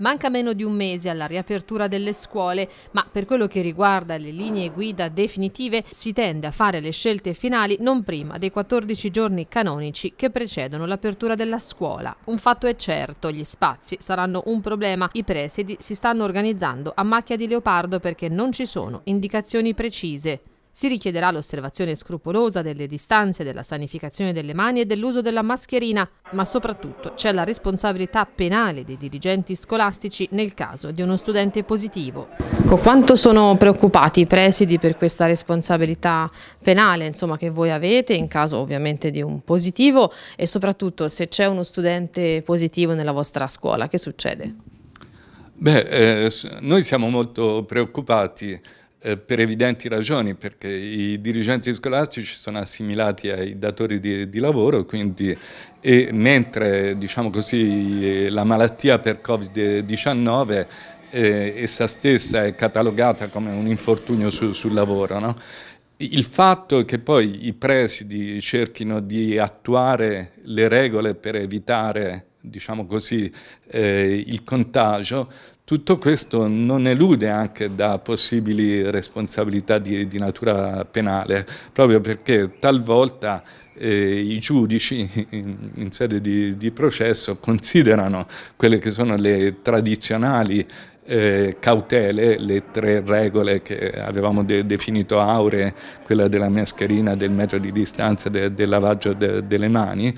Manca meno di un mese alla riapertura delle scuole, ma per quello che riguarda le linee guida definitive si tende a fare le scelte finali non prima dei 14 giorni canonici che precedono l'apertura della scuola. Un fatto è certo, gli spazi saranno un problema, i presidi si stanno organizzando a macchia di leopardo perché non ci sono indicazioni precise. Si richiederà l'osservazione scrupolosa delle distanze, della sanificazione delle mani e dell'uso della mascherina, ma soprattutto c'è la responsabilità penale dei dirigenti scolastici nel caso di uno studente positivo. Ecco, quanto sono preoccupati i presidi per questa responsabilità penale insomma, che voi avete in caso ovviamente di un positivo e soprattutto se c'è uno studente positivo nella vostra scuola, che succede? Beh, eh, noi siamo molto preoccupati eh, per evidenti ragioni, perché i dirigenti scolastici sono assimilati ai datori di, di lavoro, quindi, e mentre diciamo così, la malattia per Covid-19 eh, essa stessa è catalogata come un infortunio su, sul lavoro. No? Il fatto che poi i presidi cerchino di attuare le regole per evitare diciamo così, eh, il contagio, tutto questo non elude anche da possibili responsabilità di, di natura penale, proprio perché talvolta eh, i giudici in, in sede di, di, processo considerano quelle che sono le tradizionali eh, cautele, le tre regole che avevamo de definito auree, quella della mascherina, del metro di distanza, de del lavaggio de delle mani,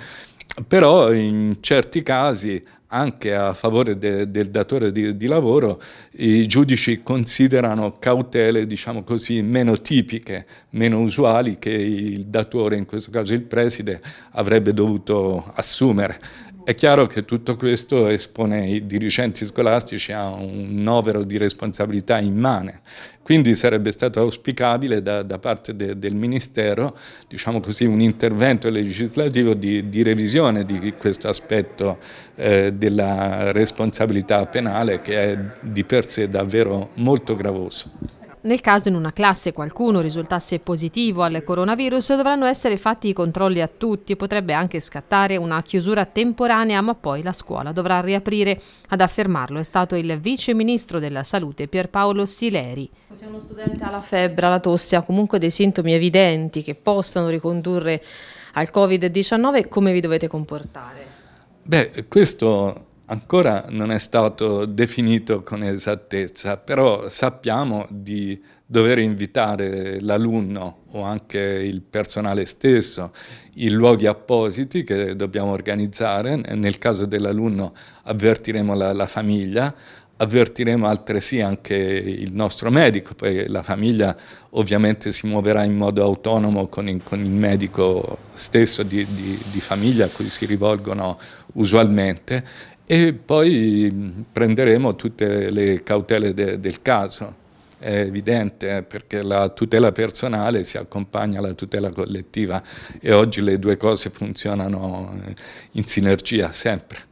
però in certi casi anche a favore de, del datore di, di, lavoro i giudici considerano cautele diciamo così meno tipiche, meno usuali che il datore, in questo caso il preside, avrebbe dovuto assumere è chiaro che tutto questo espone i dirigenti scolastici a un novero di responsabilità immane, quindi sarebbe stato auspicabile da, da parte de, del Ministero diciamo così, un intervento legislativo di, di revisione di questo aspetto eh, della responsabilità penale che è di per sé davvero molto gravoso. Nel caso in una classe qualcuno risultasse positivo al coronavirus dovranno essere fatti i controlli a tutti, potrebbe anche scattare una chiusura temporanea ma poi la scuola dovrà riaprire. Ad affermarlo è stato il vice ministro della salute Pierpaolo Sileri. Se uno studente ha la febbre, la tosse, ha comunque dei sintomi evidenti che possano ricondurre al Covid-19, come vi dovete comportare? Beh, questo ancora non è stato definito con esattezza, però sappiamo di dover invitare l'alunno o anche il personale stesso in luoghi appositi che dobbiamo organizzare, nel caso dell'alunno avvertiremo la, la famiglia, avvertiremo altresì anche il nostro medico, poi la famiglia ovviamente si muoverà in modo autonomo con il, con il medico stesso di, di, di famiglia a cui si rivolgono usualmente e poi mm, prenderemo tutte le cautele de, del caso. È evidente eh, perché la tutela personale si accompagna alla tutela collettiva e oggi le due cose funzionano eh, in sinergia sempre.